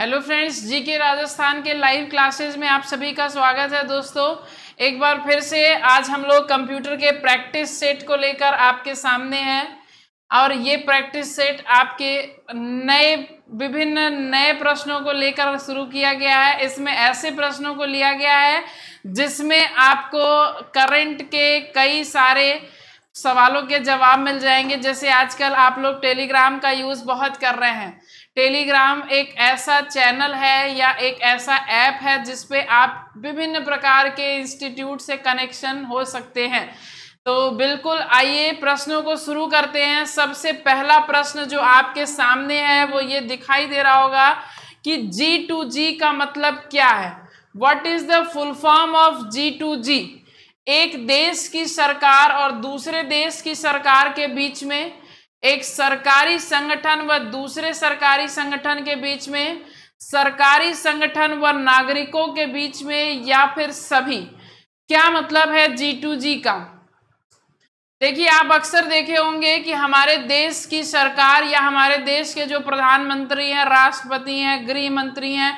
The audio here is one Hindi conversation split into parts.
हेलो फ्रेंड्स जी के राजस्थान के लाइव क्लासेस में आप सभी का स्वागत है दोस्तों एक बार फिर से आज हम लोग कंप्यूटर के प्रैक्टिस सेट को लेकर आपके सामने हैं और ये प्रैक्टिस सेट आपके नए विभिन्न नए प्रश्नों को लेकर शुरू किया गया है इसमें ऐसे प्रश्नों को लिया गया है जिसमें आपको करंट के कई सारे सवालों के जवाब मिल जाएंगे जैसे आजकल आप लोग टेलीग्राम का यूज़ बहुत कर रहे हैं टेलीग्राम एक ऐसा चैनल है या एक ऐसा ऐप है जिसपे आप विभिन्न प्रकार के इंस्टीट्यूट से कनेक्शन हो सकते हैं तो बिल्कुल आइए प्रश्नों को शुरू करते हैं सबसे पहला प्रश्न जो आपके सामने है वो ये दिखाई दे रहा होगा कि जी टू जी का मतलब क्या है what is the full form of G to G एक देश की सरकार और दूसरे देश की सरकार के बीच में एक सरकारी संगठन व दूसरे सरकारी संगठन के बीच में सरकारी संगठन व नागरिकों के बीच में या फिर सभी क्या मतलब है जी टू जी का देखिए आप अक्सर देखे होंगे कि हमारे देश की सरकार या हमारे देश के जो प्रधानमंत्री हैं राष्ट्रपति हैं गृह मंत्री हैं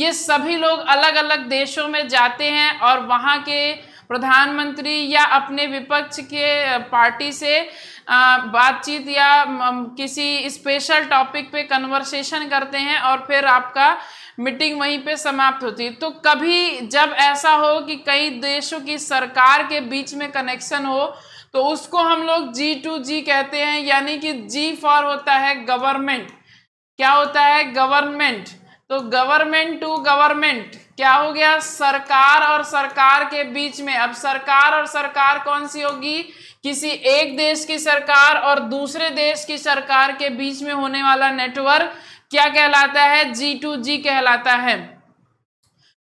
ये सभी लोग अलग अलग देशों में जाते हैं और वहाँ के प्रधानमंत्री या अपने विपक्ष के पार्टी से बातचीत या किसी स्पेशल टॉपिक पे कन्वर्सेशन करते हैं और फिर आपका मीटिंग वहीं पे समाप्त होती है तो कभी जब ऐसा हो कि कई देशों की सरकार के बीच में कनेक्शन हो तो उसको हम लोग जी टू जी कहते हैं यानी कि जी फॉर होता है गवर्नमेंट क्या होता है गवर्नमेंट तो गवर्नमेंट टू गवर्नमेंट क्या हो गया सरकार और सरकार के बीच में अब सरकार और सरकार कौन सी होगी किसी एक देश की सरकार और दूसरे देश की सरकार के बीच में होने वाला नेटवर्क क्या कहलाता है जी टू जी कहलाता है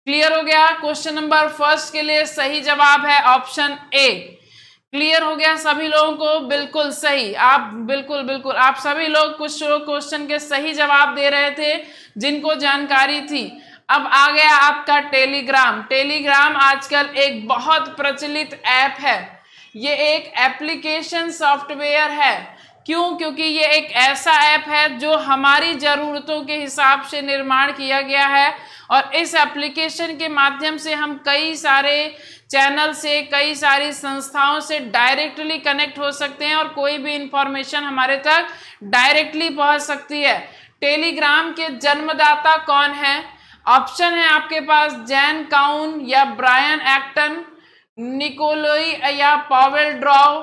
क्लियर हो गया क्वेश्चन नंबर फर्स्ट के लिए सही जवाब है ऑप्शन ए क्लियर हो गया सभी लोगों को बिल्कुल सही आप बिल्कुल बिल्कुल आप सभी लोग कुछ क्वेश्चन के सही जवाब दे रहे थे जिनको जानकारी थी अब आ गया आपका टेलीग्राम टेलीग्राम आजकल एक बहुत प्रचलित ऐप है ये एक एप्लीकेशन सॉफ्टवेयर है क्यों क्योंकि ये एक ऐसा ऐप है जो हमारी ज़रूरतों के हिसाब से निर्माण किया गया है और इस एप्लीकेशन के माध्यम से हम कई सारे चैनल से कई सारी संस्थाओं से डायरेक्टली कनेक्ट हो सकते हैं और कोई भी इंफॉर्मेशन हमारे तक डायरेक्टली पहुंच सकती है टेलीग्राम के जन्मदाता कौन है ऑप्शन है आपके पास जैन काउन या ब्रायन एक्टन निकोलोई या Pavel Durov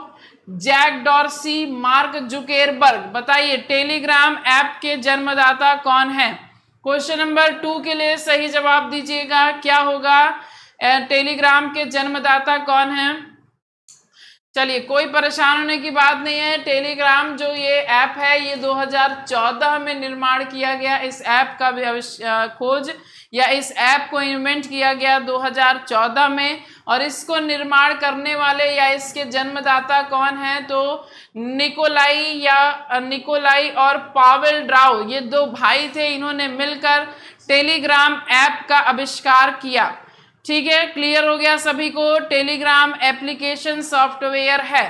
Jack Dorsey Mark Zuckerberg बताइए टेलीग्राम ऐप के जन्मदाता कौन है क्वेश्चन नंबर टू के लिए सही जवाब दीजिएगा क्या होगा टेलीग्राम के जन्मदाता कौन है चलिए कोई परेशान होने की बात नहीं है टेलीग्राम जो ये ऐप है ये 2014 में निर्माण किया गया इस ऐप का खोज या इस ऐप को इन्वेंट किया गया 2014 में और इसको निर्माण करने वाले या इसके जन्मदाता कौन हैं तो निकोलाई या निकोलाई और पावेल ड्राउ ये दो भाई थे इन्होंने मिलकर टेलीग्राम ऐप का आविष्कार किया ठीक है क्लियर हो गया सभी को टेलीग्राम एप्लीकेशन सॉफ्टवेयर है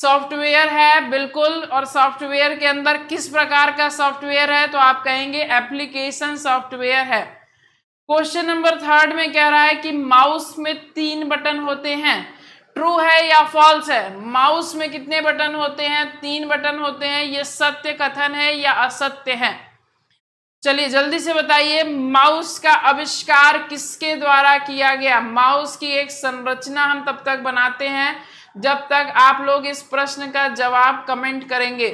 सॉफ्टवेयर है बिल्कुल और सॉफ्टवेयर के अंदर किस प्रकार का सॉफ्टवेयर है तो आप कहेंगे एप्लीकेशन सॉफ्टवेयर है क्वेश्चन नंबर थर्ड में कह रहा है कि माउस में तीन बटन होते हैं ट्रू है या फॉल्स है माउस में कितने बटन होते हैं तीन बटन होते हैं ये सत्य कथन है या असत्य है चलिए जल्दी से बताइए माउस का आविष्कार किसके द्वारा किया गया माउस की एक संरचना हम तब तक बनाते हैं जब तक आप लोग इस प्रश्न का जवाब कमेंट करेंगे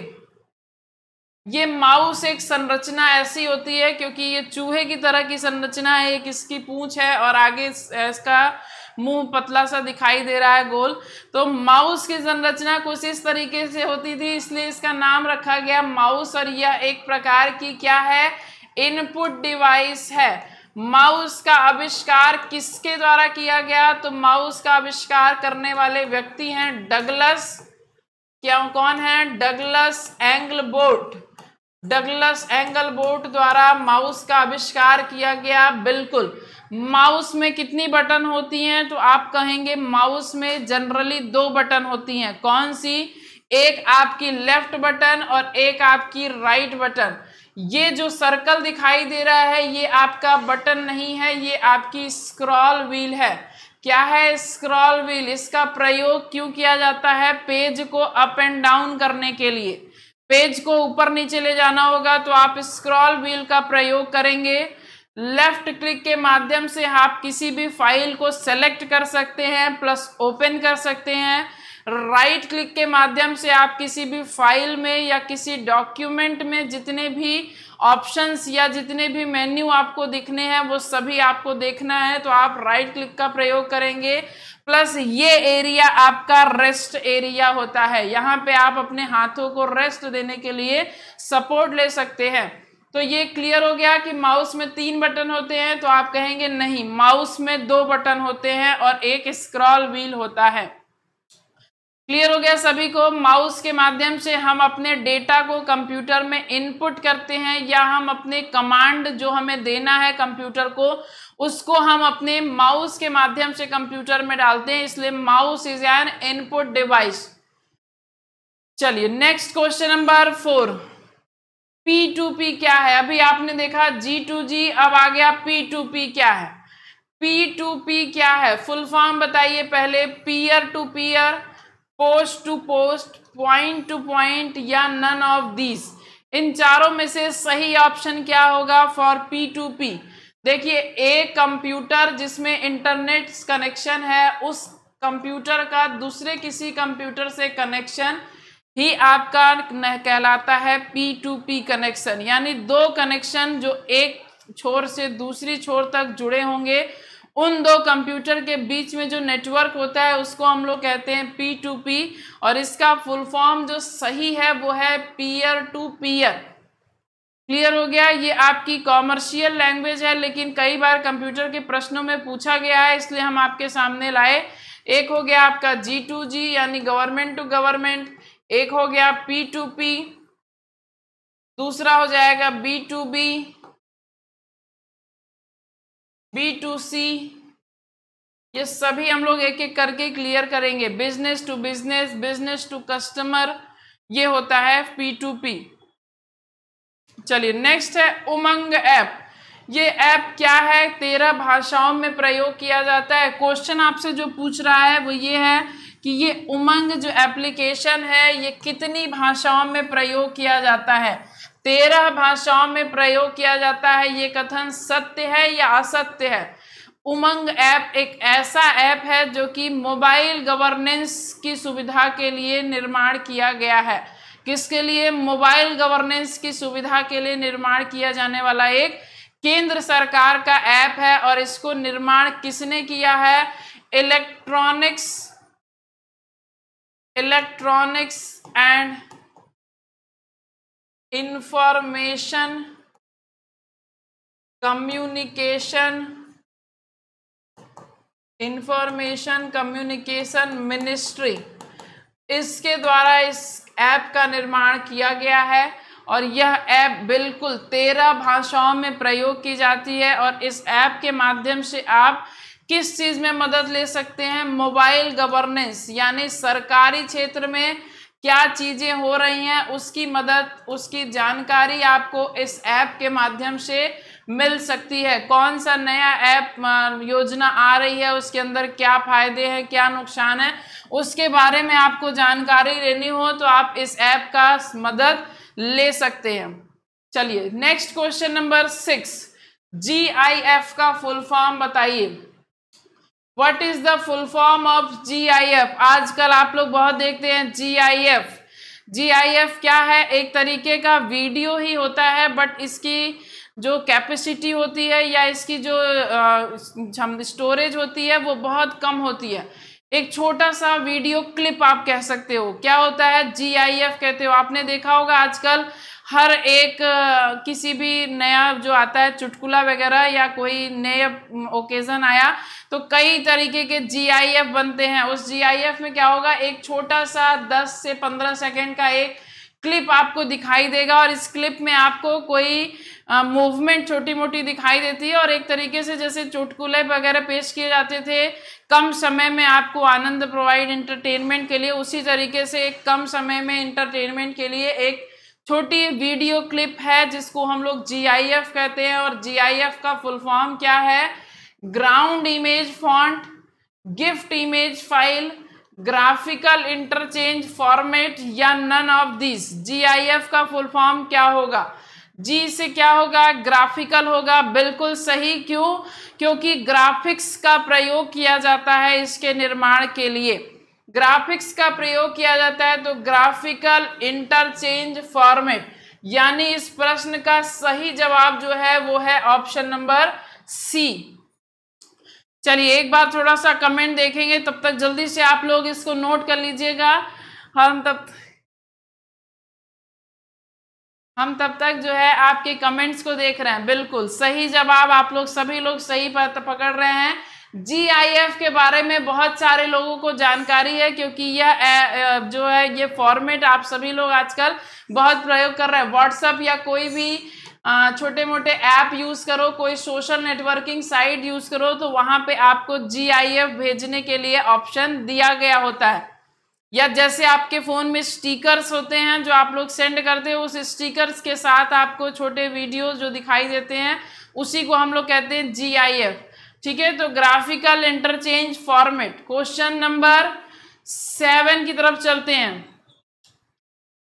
ये माउस एक संरचना ऐसी होती है क्योंकि ये चूहे की तरह की संरचना है एक किसकी पूंछ है और आगे इसका मुंह पतला सा दिखाई दे रहा है गोल तो माउस की संरचना कुछ इस तरीके से होती थी इसलिए इसका नाम रखा गया माउस और यह एक प्रकार की क्या है इनपुट डिवाइस है माउस का आविष्कार किसके द्वारा किया गया तो माउस का आविष्कार करने वाले व्यक्ति हैं डगलस क्या कौन है Douglas Engelbart Douglas Engelbart द्वारा माउस का आविष्कार किया गया बिल्कुल माउस में कितनी बटन होती हैं तो आप कहेंगे माउस में जनरली दो बटन होती हैं कौन सी एक आपकी लेफ्ट बटन और एक आपकी राइट right बटन ये जो सर्कल दिखाई दे रहा है ये आपका बटन नहीं है ये आपकी स्क्रॉल व्हील है क्या है स्क्रॉल व्हील इसका प्रयोग क्यों किया जाता है पेज को अप एंड डाउन करने के लिए पेज को ऊपर नीचे ले जाना होगा तो आप स्क्रॉल व्हील का प्रयोग करेंगे लेफ्ट क्लिक के माध्यम से आप किसी भी फाइल को सेलेक्ट कर सकते हैं प्लस ओपन कर सकते हैं राइट क्लिक के माध्यम से आप किसी भी फाइल में या किसी डॉक्यूमेंट में जितने भी ऑप्शंस या जितने भी मेन्यू आपको दिखने हैं वो सभी आपको देखना है तो आप राइट क्लिक का प्रयोग करेंगे प्लस ये एरिया आपका रेस्ट एरिया होता है यहाँ पे आप अपने हाथों को रेस्ट देने के लिए सपोर्ट ले सकते हैं तो ये क्लियर हो गया कि माउस में तीन बटन होते हैं तो आप कहेंगे नहीं माउस में दो बटन होते हैं और एक स्क्रॉल व्हील होता है क्लियर हो गया सभी को माउस के माध्यम से हम अपने डेटा को कंप्यूटर में इनपुट करते हैं या हम अपने कमांड जो हमें देना है कंप्यूटर को उसको हम अपने माउस के माध्यम से कंप्यूटर में डालते हैं इसलिए mouse is an input device चलिए next question number four P to P क्या है अभी आपने देखा जी टू जी अब आ गया पी टू पी क्या है पी टू पी क्या है फुल फॉर्म बताइए पहले peer to peer post to post point to point या नन ऑफ दीज इन चारों में से सही ऑप्शन क्या होगा फॉर पी टू पी देखिए एक कंप्यूटर जिसमें इंटरनेट कनेक्शन है उस कंप्यूटर का दूसरे किसी कंप्यूटर से कनेक्शन ही आपका कहलाता है पी टू पी कनेक्शन यानी दो कनेक्शन जो एक छोर से दूसरी छोर तक जुड़े होंगे उन दो कंप्यूटर के बीच में जो नेटवर्क होता है उसको हम लोग कहते हैं पी टू पी और इसका फुल फॉर्म जो सही है वो है पीयर टू पीयर क्लियर हो गया ये आपकी कॉमर्शियल लैंग्वेज है लेकिन कई बार कंप्यूटर के प्रश्नों में पूछा गया है इसलिए हम आपके सामने लाए एक हो गया आपका जी टू जी यानी गवर्नमेंट टू गवर्नमेंट एक हो गया पी टू पी दूसरा हो जाएगा B to B B to C ये सभी हम लोग एक एक करके क्लियर करेंगे business to business business to customer ये होता है पी टू पी चलिए नेक्स्ट है उमंग ऐप ये ऐप क्या है तेरह भाषाओं में प्रयोग किया जाता है क्वेश्चन आपसे जो पूछ रहा है वो ये है कि ये उमंग जो एप्लीकेशन है ये कितनी भाषाओं में प्रयोग किया जाता है तेरह भाषाओं में प्रयोग किया जाता है ये कथन सत्य है या असत्य है उमंग ऐप एक ऐसा ऐप है जो कि मोबाइल गवर्नेंस की सुविधा के लिए निर्माण किया गया है किसके लिए मोबाइल गवर्नेंस की सुविधा के लिए निर्माण किया जाने वाला एक केंद्र सरकार का ऐप है और इसको निर्माण किसने किया है electronics electronics and information communication information communication ministry इसके द्वारा इस ऐप का निर्माण किया गया है और यह ऐप बिल्कुल तेरह भाषाओं में प्रयोग की जाती है और इस ऐप के माध्यम से आप किस चीज़ में मदद ले सकते हैं मोबाइल गवर्नेंस यानी सरकारी क्षेत्र में क्या चीज़ें हो रही हैं उसकी मदद उसकी जानकारी आपको इस ऐप के माध्यम से मिल सकती है कौन सा नया ऐप योजना आ रही है उसके अंदर क्या फ़ायदे हैं क्या नुकसान है उसके बारे में आपको जानकारी लेनी हो तो आप इस ऐप का मदद ले सकते हैं चलिए next question number six G I F का फुल फॉर्म बताइए what is the full form of G I F आजकल आप लोग बहुत देखते हैं जी जी आई एफ आई एफ क्या है एक तरीके का वीडियो ही होता है बट इसकी जो कैपेसिटी होती है या इसकी जो स्टोरेज होती है वो बहुत कम होती है एक छोटा सा वीडियो क्लिप आप कह सकते हो क्या होता है जीआईएफ कहते हो आपने देखा होगा आजकल हर एक किसी भी नया जो आता है चुटकुला वगैरह या कोई नया ओकेज़न आया तो कई तरीके के जीआईएफ बनते हैं उस जीआईएफ में क्या होगा एक छोटा सा 10 से 15 सेकंड का एक क्लिप आपको दिखाई देगा और इस क्लिप में आपको कोई मूवमेंट छोटी मोटी दिखाई देती है और एक तरीके से जैसे चुटकुले वगैरह पेश किए जाते थे कम समय में आपको आनंद प्रोवाइड इंटरटेनमेंट के लिए उसी तरीके से एक कम समय में इंटरटेनमेंट के लिए एक छोटी वीडियो क्लिप है जिसको हम लोग जी कहते हैं और जी का फुल फॉर्म क्या है ground image font gift image file graphical interchange format या नन ऑफ दिस जीआईएफ का फुल फॉर्म क्या होगा जी से क्या होगा ग्राफिकल होगा बिल्कुल सही क्यों क्योंकि ग्राफिक्स का प्रयोग किया जाता है इसके निर्माण के लिए ग्राफिक्स का प्रयोग किया जाता है तो ग्राफिकल इंटरचेंज फॉर्मेट यानी इस प्रश्न का सही जवाब जो है वो है ऑप्शन नंबर सी चलिए एक बार थोड़ा सा कमेंट देखेंगे तब तक जल्दी से आप लोग इसको नोट कर लीजिएगा हम तब हम तब तक जो है आपके कमेंट्स को देख रहे हैं बिल्कुल सही जवाब आप लोग सभी लोग सही पकड़ रहे हैं जीआईएफ के बारे में बहुत सारे लोगों को जानकारी है क्योंकि यह जो है ये फॉर्मेट आप सभी लोग आजकल बहुत प्रयोग कर रहे हैं व्हाट्सअप या कोई भी छोटे मोटे ऐप यूज़ करो कोई सोशल नेटवर्किंग साइट यूज़ करो तो वहाँ पे आपको जीआईएफ भेजने के लिए ऑप्शन दिया गया होता है या जैसे आपके फ़ोन में स्टिकर्स होते हैं जो आप लोग सेंड करते हो उस स्टिकर्स के साथ आपको छोटे वीडियो जो दिखाई देते हैं उसी को हम लोग कहते हैं जी ठीक है तो graphical interchange format question number seven की तरफ चलते हैं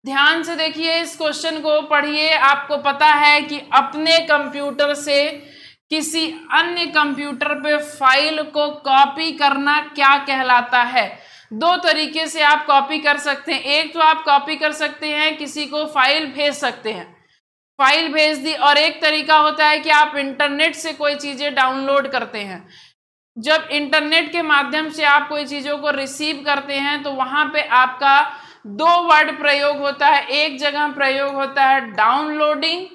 ध्यान से देखिए इस क्वेश्चन को पढ़िए आपको पता है कि अपने कंप्यूटर से किसी अन्य कंप्यूटर पे फाइल को कॉपी करना क्या कहलाता है दो तरीके से आप कॉपी कर सकते हैं एक तो आप कॉपी कर सकते हैं किसी को फाइल भेज सकते हैं फाइल भेज दी और एक तरीका होता है कि आप इंटरनेट से कोई चीज़ें डाउनलोड करते हैं जब इंटरनेट के माध्यम से आप कोई चीज़ों को रिसीव करते हैं तो वहाँ पे आपका दो वर्ड प्रयोग होता है एक जगह प्रयोग होता है डाउनलोडिंग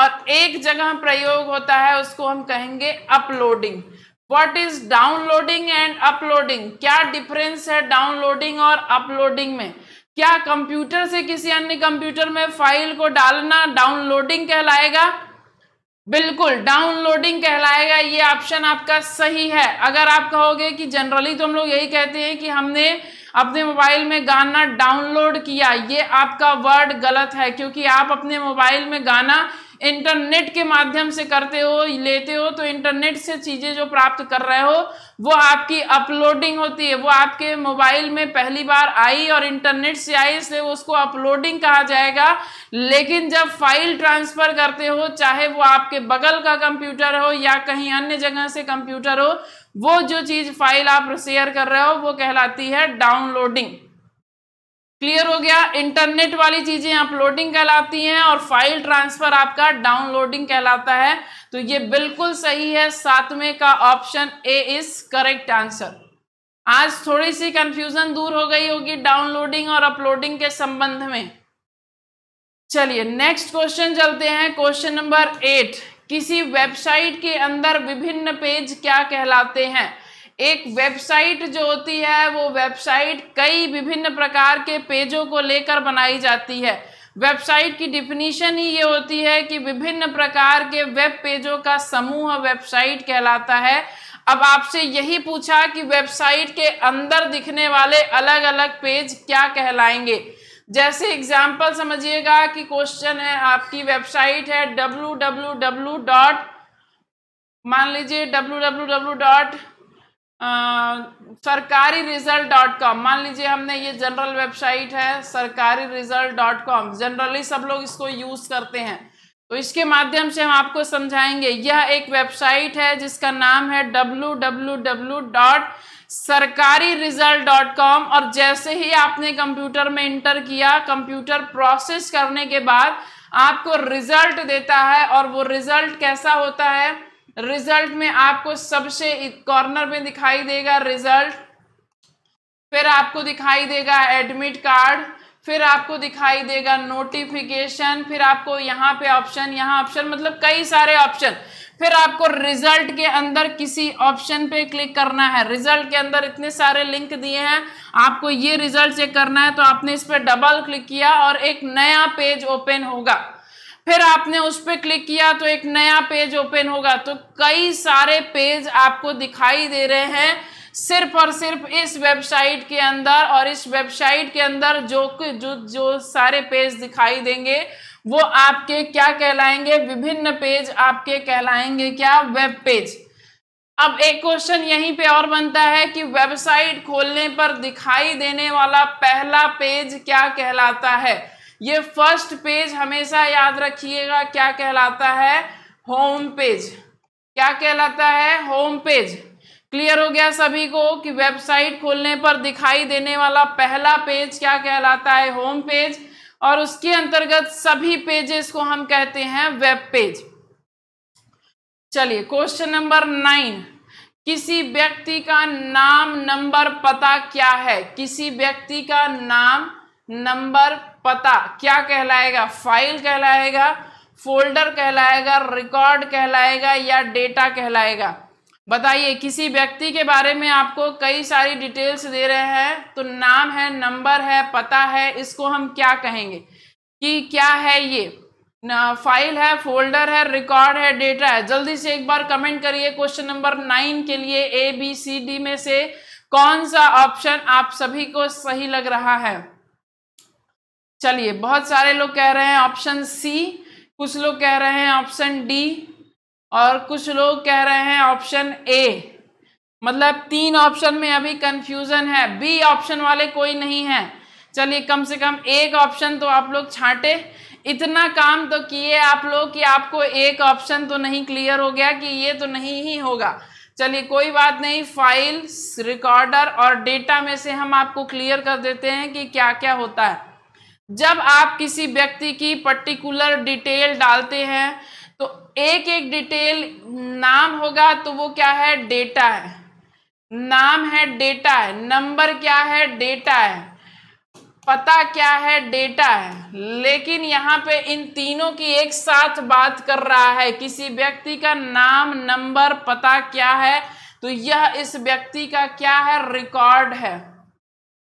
और एक जगह प्रयोग होता है उसको हम कहेंगे uploading what is downloading and uploading क्या डिफरेंस है डाउनलोडिंग और अपलोडिंग में क्या कंप्यूटर से किसी अन्य कंप्यूटर में फाइल को डालना डाउनलोडिंग कहलाएगा बिल्कुल डाउनलोडिंग कहलाएगा ये ऑप्शन आपका सही है अगर आप कहोगे कि जनरली तो हम लोग यही कहते हैं कि हमने अपने मोबाइल में गाना डाउनलोड किया ये आपका वर्ड गलत है क्योंकि आप अपने मोबाइल में गाना इंटरनेट के माध्यम से करते हो लेते हो तो इंटरनेट से चीज़ें जो प्राप्त कर रहे हो वो आपकी अपलोडिंग होती है वो आपके मोबाइल में पहली बार आई और इंटरनेट से आई इसलिए उसको अपलोडिंग कहा जाएगा लेकिन जब फाइल ट्रांसफ़र करते हो चाहे वो आपके बगल का कंप्यूटर हो या कहीं अन्य जगह से कंप्यूटर हो वो जो चीज फाइल आप शेयर कर रहे हो वो कहलाती है डाउनलोडिंग क्लियर हो गया इंटरनेट वाली चीजें अपलोडिंग कहलाती हैं और फाइल ट्रांसफर आपका डाउनलोडिंग कहलाता है तो ये बिल्कुल सही है सातवें का option A is correct answer आज थोड़ी सी कंफ्यूजन दूर हो गई होगी डाउनलोडिंग और अपलोडिंग के संबंध में चलिए नेक्स्ट क्वेश्चन चलते हैं क्वेश्चन नंबर एट किसी वेबसाइट के अंदर विभिन्न पेज क्या कहलाते हैं एक वेबसाइट जो होती है वो वेबसाइट कई विभिन्न प्रकार के पेजों को लेकर बनाई जाती है वेबसाइट की डिफिनीशन ही ये होती है कि विभिन्न प्रकार के वेब पेजों का समूह वेबसाइट कहलाता है अब आपसे यही पूछा कि वेबसाइट के अंदर दिखने वाले अलग अलग पेज क्या कहलाएंगे जैसे एग्जाम्पल समझिएगा कि क्वेश्चन है आपकी वेबसाइट है डब्ल्यू डब्ल्यू डब्ल्यू डॉट मान लीजिए डब्ल्यू डब्ल्यू डब्ल्यू डॉट सरकारी रिजल्ट डॉट कॉम मान लीजिए हमने ये जनरल वेबसाइट है सरकारी रिजल्ट डॉट कॉम जनरली सब लोग इसको यूज़ करते हैं तो इसके माध्यम से हम आपको समझाएंगे यह एक वेबसाइट है जिसका नाम है डब्ल्यू डब्ल्यू डब्ल्यू डॉट सरकारी रिजल्ट डॉट कॉम और जैसे ही आपने कंप्यूटर में इंटर किया कंप्यूटर प्रोसेस करने के बाद आपको रिजल्ट देता है और वो रिजल्ट कैसा होता है रिजल्ट में आपको सबसे कॉर्नर में दिखाई देगा रिजल्ट फिर आपको दिखाई देगा एडमिट कार्ड फिर आपको दिखाई देगा नोटिफिकेशन फिर आपको यहाँ पे ऑप्शन यहाँ ऑप्शन मतलब कई सारे ऑप्शन फिर आपको रिजल्ट के अंदर किसी ऑप्शन पे क्लिक करना है रिजल्ट के अंदर इतने सारे लिंक दिए हैं आपको ये रिजल्ट चेक करना है तो आपने इस पर डबल क्लिक किया और एक नया पेज ओपन होगा फिर आपने उस पर क्लिक किया तो एक नया पेज ओपन होगा तो कई सारे पेज आपको दिखाई दे रहे हैं सिर्फ और सिर्फ इस वेबसाइट के अंदर और इस वेबसाइट के अंदर जो जो जो सारे पेज दिखाई देंगे वो आपके क्या कहलाएंगे विभिन्न पेज आपके कहलाएंगे क्या वेब पेज अब एक क्वेश्चन यहीं पे और बनता है कि वेबसाइट खोलने पर दिखाई देने वाला पहला पेज क्या कहलाता है ये फर्स्ट पेज हमेशा याद रखिएगा क्या कहलाता है होम पेज क्या कहलाता है होम पेज क्लियर हो गया सभी को कि वेबसाइट खोलने पर दिखाई देने वाला पहला पेज क्या कहलाता है होम पेज और उसके अंतर्गत सभी पेजेस को हम कहते हैं वेब पेज चलिए क्वेश्चन नंबर नाइन किसी व्यक्ति का नाम नंबर पता क्या है किसी व्यक्ति का नाम नंबर पता क्या कहलाएगा फाइल कहलाएगा फोल्डर कहलाएगा रिकॉर्ड कहलाएगा या डेटा कहलाएगा बताइए किसी व्यक्ति के बारे में आपको कई सारी डिटेल्स दे रहे हैं तो नाम है नंबर है पता है इसको हम क्या कहेंगे कि क्या है ये फाइल है फोल्डर है रिकॉर्ड है डेटा है जल्दी से एक बार कमेंट करिए क्वेश्चन नंबर नाइन के लिए ए बी सी डी में से कौन सा ऑप्शन आप सभी को सही लग रहा है चलिए बहुत सारे लोग कह रहे हैं ऑप्शन सी कुछ लोग कह रहे हैं ऑप्शन डी और कुछ लोग कह रहे हैं ऑप्शन ए मतलब तीन ऑप्शन में अभी कंफ्यूजन है बी ऑप्शन वाले कोई नहीं है चलिए कम से कम एक ऑप्शन तो आप लोग छांटे इतना काम तो किए आप लोग कि आपको एक ऑप्शन तो नहीं क्लियर हो गया कि ये तो नहीं ही होगा चलिए कोई बात नहीं फाइल रिकॉर्डर और डेटा में से हम आपको क्लियर कर देते हैं कि क्या क्या होता है जब आप किसी व्यक्ति की पर्टिकुलर डिटेल डालते हैं तो एक एक डिटेल नाम होगा तो वो क्या है डेटा है नाम है डेटा है नंबर क्या है डेटा है पता क्या है डेटा है लेकिन यहाँ पे इन तीनों की एक साथ बात कर रहा है किसी व्यक्ति का नाम नंबर पता क्या है तो यह इस व्यक्ति का क्या है रिकॉर्ड है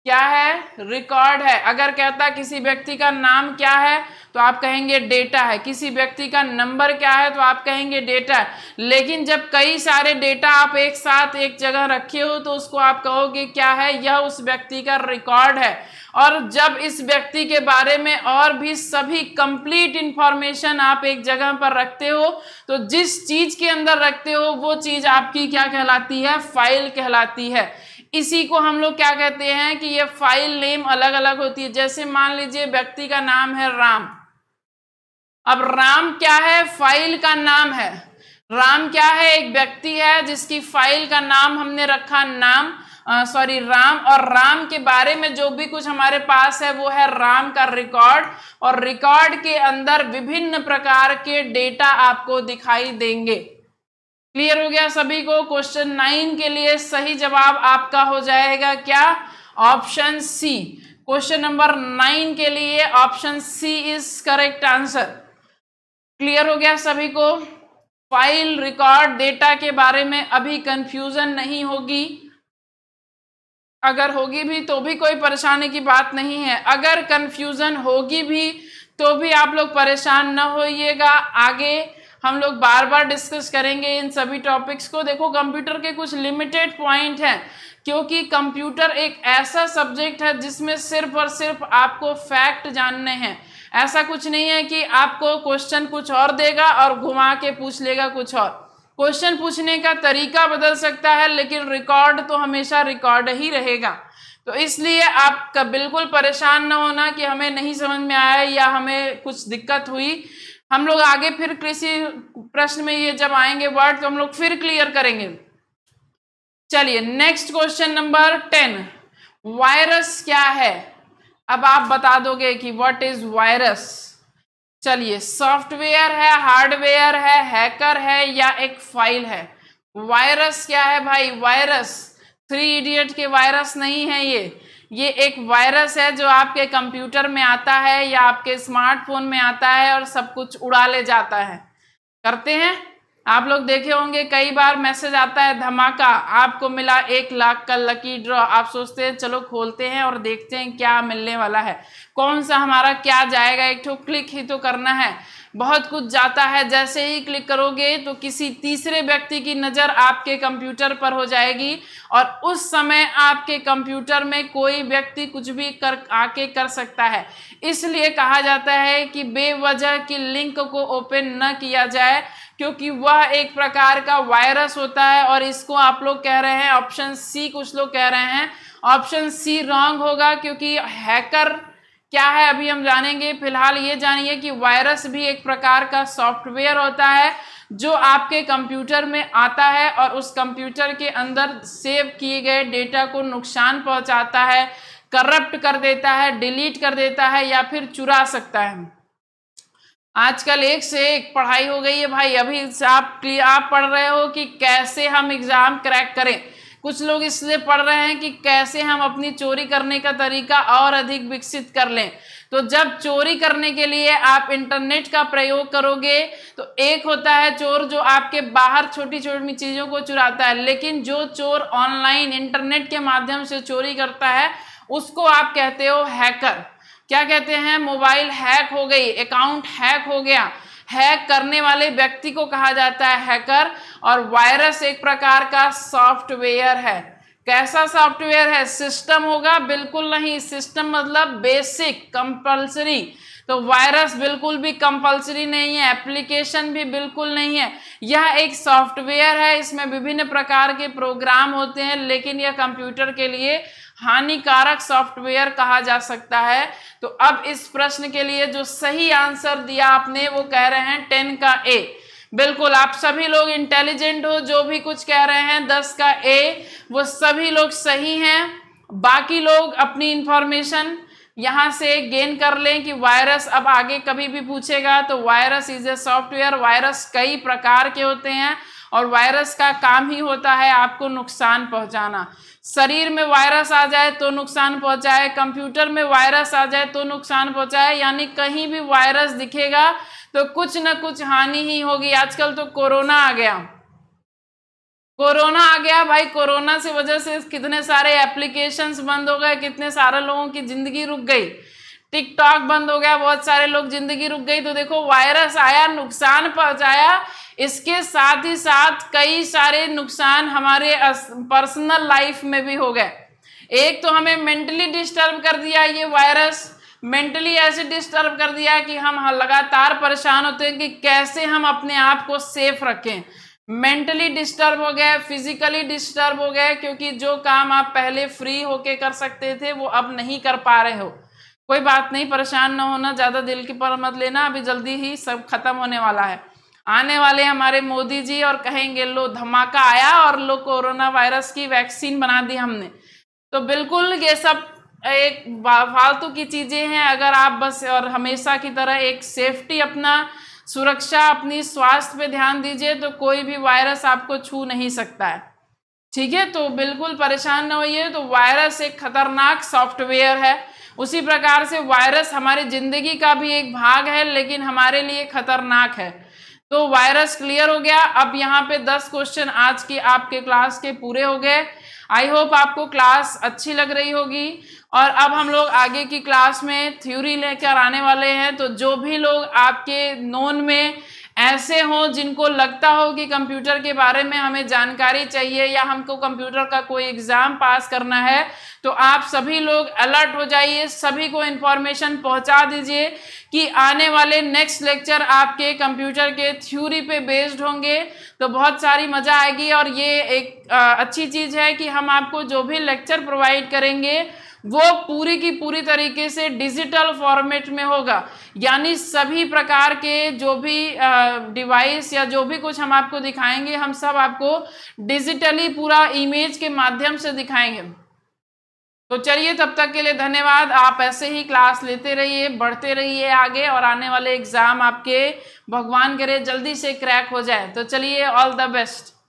क्या है रिकॉर्ड है अगर कहता किसी व्यक्ति का नाम क्या है तो आप कहेंगे डेटा है किसी व्यक्ति का नंबर क्या है तो आप कहेंगे डेटा है लेकिन जब कई सारे डेटा आप एक साथ एक जगह रखे हो तो उसको आप कहोगे क्या है यह उस व्यक्ति का रिकॉर्ड है और जब इस व्यक्ति के बारे में और भी सभी कंप्लीट इंफॉर्मेशन आप एक जगह पर रखते हो तो जिस चीज़ के अंदर रखते हो वो चीज़ आपकी क्या कहलाती है फाइल कहलाती है इसी को हम लोग क्या कहते हैं कि ये फाइल नेम अलग अलग होती है जैसे मान लीजिए व्यक्ति का नाम है राम अब राम क्या है फाइल का नाम है राम क्या है एक व्यक्ति है जिसकी फाइल का नाम हमने रखा नाम सॉरी राम और राम के बारे में जो भी कुछ हमारे पास है वो है राम का रिकॉर्ड और रिकॉर्ड के अंदर विभिन्न प्रकार के डेटा आपको दिखाई देंगे क्लियर हो गया सभी को क्वेश्चन नाइन के लिए सही जवाब आपका हो जाएगा क्या option C question number nine के लिए option C is correct answer clear हो गया सभी को फाइल रिकॉर्ड डेटा के बारे में अभी कंफ्यूजन नहीं होगी अगर होगी भी तो भी कोई परेशानी की बात नहीं है अगर कंफ्यूजन होगी भी तो भी आप लोग परेशान न होइएगा आगे हम लोग बार बार डिस्कस करेंगे इन सभी टॉपिक्स को देखो कंप्यूटर के कुछ लिमिटेड पॉइंट हैं क्योंकि कंप्यूटर एक ऐसा सब्जेक्ट है जिसमें सिर्फ और सिर्फ आपको फैक्ट जानने हैं ऐसा कुछ नहीं है कि आपको क्वेश्चन कुछ और देगा और घुमा के पूछ लेगा कुछ और क्वेश्चन पूछने का तरीका बदल सकता है लेकिन रिकॉर्ड तो हमेशा रिकॉर्ड ही रहेगा तो इसलिए आपका बिल्कुल परेशान ना होना कि हमें नहीं समझ में आया या हमें कुछ दिक्कत हुई हम लोग आगे फिर कृषि प्रश्न में ये जब आएंगे वर्ड तो हम लोग फिर क्लियर करेंगे चलिए next question number ten virus क्या है अब आप बता दोगे कि व्हाट इज वायरस चलिए सॉफ्टवेयर है हार्डवेयर है हैकर है या एक फाइल है वायरस क्या है भाई वायरस थ्री इडियट के वायरस नहीं है ये ये एक वायरस है जो आपके कंप्यूटर में आता है या आपके स्मार्टफोन में आता है और सब कुछ उड़ा ले जाता है करते हैं आप लोग देखे होंगे कई बार मैसेज आता है धमाका आपको मिला एक लाख का लकी ड्रॉ आप सोचते हैं चलो खोलते हैं और देखते हैं क्या मिलने वाला है कौन सा हमारा क्या जाएगा एक ठो क्लिक ही तो करना है बहुत कुछ जाता है जैसे ही क्लिक करोगे तो किसी तीसरे व्यक्ति की नज़र आपके कंप्यूटर पर हो जाएगी और उस समय आपके कंप्यूटर में कोई व्यक्ति कुछ भी कर आके कर सकता है इसलिए कहा जाता है कि बेवजह की लिंक को ओपन न किया जाए क्योंकि वह एक प्रकार का वायरस होता है और इसको आप लोग कह रहे हैं ऑप्शन सी कुछ लोग कह रहे हैं ऑप्शन सी रॉन्ग होगा क्योंकि हैकर क्या है अभी हम जानेंगे फिलहाल ये जानिए कि वायरस भी एक प्रकार का सॉफ्टवेयर होता है जो आपके कंप्यूटर में आता है और उस कंप्यूटर के अंदर सेव किए गए डेटा को नुकसान पहुंचाता है करप्ट कर देता है डिलीट कर देता है या फिर चुरा सकता है आजकल एक से एक पढ़ाई हो गई है भाई अभी आप आप पढ़ रहे हो कि कैसे हम एग्ज़ाम क्रैक करें कुछ लोग इसलिए पढ़ रहे हैं कि कैसे हम अपनी चोरी करने का तरीका और अधिक विकसित कर लें तो जब चोरी करने के लिए आप इंटरनेट का प्रयोग करोगे तो एक होता है चोर जो आपके बाहर छोटी छोटी चीज़ों को चुराता है लेकिन जो चोर ऑनलाइन इंटरनेट के माध्यम से चोरी करता है उसको आप कहते हो हैकर क्या कहते हैं मोबाइल हैक हो गई अकाउंट हैक हो गया हैक करने वाले व्यक्ति को कहा जाता है हैकर और वायरस एक प्रकार का सॉफ्टवेयर है कैसा सॉफ्टवेयर है सिस्टम होगा बिल्कुल नहीं सिस्टम मतलब बेसिक कंपलसरी तो वायरस बिल्कुल भी कंपलसरी नहीं है एप्लीकेशन भी बिल्कुल नहीं है यह एक सॉफ्टवेयर है इसमें विभिन्न प्रकार के प्रोग्राम होते हैं लेकिन यह कंप्यूटर के लिए हानिकारक सॉफ्टवेयर कहा जा सकता है तो अब इस प्रश्न के लिए जो सही आंसर दिया आपने वो कह रहे हैं टेन का ए बिल्कुल आप सभी लोग इंटेलिजेंट हो जो भी कुछ कह रहे हैं दस का ए वो सभी लोग सही हैं बाकी लोग अपनी इंफॉर्मेशन यहाँ से गेन कर लें कि वायरस अब आगे कभी भी पूछेगा तो virus is a software virus कई प्रकार के होते हैं और वायरस का काम ही होता है आपको नुकसान पहुंचाना शरीर में वायरस आ जाए तो नुकसान पहुंचाए कंप्यूटर में वायरस आ जाए तो नुकसान पहुंचाए यानी कहीं भी वायरस दिखेगा तो कुछ ना कुछ हानि ही होगी आजकल तो कोरोना आ गया कोरोना आ गया भाई कोरोना से वजह से कितने सारे एप्लीकेशंस बंद हो गए कितने सारे लोगों की ज़िंदगी रुक गई टिकटॉक बंद हो गया बहुत सारे लोग ज़िंदगी रुक गई तो देखो वायरस आया नुकसान पहुंचाया इसके साथ ही साथ कई सारे नुकसान हमारे पर्सनल लाइफ में भी हो गए एक तो हमें मेंटली डिस्टर्ब कर दिया ये वायरस मेंटली ऐसे डिस्टर्ब कर दिया कि हम लगातार परेशान होते हैं कि कैसे हम अपने आप को सेफ रखें मेंटली डिस्टर्ब हो गए फिजिकली डिस्टर्ब हो गए क्योंकि जो काम आप पहले फ्री होके कर सकते थे वो अब नहीं कर पा रहे हो कोई बात नहीं परेशान ना होना ज़्यादा दिल की पर मत लेना अभी जल्दी ही सब खत्म होने वाला है आने वाले हमारे मोदी जी और कहेंगे लो धमाका आया और लो कोरोना वायरस की वैक्सीन बना दी हमने तो बिल्कुल ये सब एक फालतू की चीज़ें हैं अगर आप बस और हमेशा की तरह एक सेफ्टी अपना सुरक्षा अपनी स्वास्थ्य पे ध्यान दीजिए तो कोई भी वायरस आपको छू नहीं सकता है ठीक है तो बिल्कुल परेशान ना होइए तो वायरस एक खतरनाक सॉफ्टवेयर है उसी प्रकार से वायरस हमारी ज़िंदगी का भी एक भाग है लेकिन हमारे लिए खतरनाक है तो वायरस क्लियर हो गया अब यहाँ पे दस क्वेश्चन आज की आपके क्लास के पूरे हो गए आई होप आपको क्लास अच्छी लग रही होगी और अब हम लोग आगे की क्लास में थ्योरी लेकर आने वाले हैं तो जो भी लोग आपके नोन में ऐसे हो जिनको लगता हो कि कंप्यूटर के बारे में हमें जानकारी चाहिए या हमको कंप्यूटर का कोई एग्ज़ाम पास करना है तो आप सभी लोग अलर्ट हो जाइए सभी को इन्फॉर्मेशन पहुंचा दीजिए कि आने वाले नेक्स्ट लेक्चर आपके कंप्यूटर के थ्योरी पे बेस्ड होंगे तो बहुत सारी मज़ा आएगी और ये एक आ, अच्छी चीज़ है कि हम आपको जो भी लेक्चर प्रोवाइड करेंगे वो पूरी की पूरी तरीके से डिजिटल फॉर्मेट में होगा यानी सभी प्रकार के जो भी डिवाइस या जो भी कुछ हम आपको दिखाएंगे हम सब आपको डिजिटली पूरा इमेज के माध्यम से दिखाएंगे तो चलिए तब तक के लिए धन्यवाद आप ऐसे ही क्लास लेते रहिए बढ़ते रहिए आगे और आने वाले एग्ज़ाम आपके भगवान करे जल्दी से क्रैक हो जाए तो चलिए ऑल द बेस्ट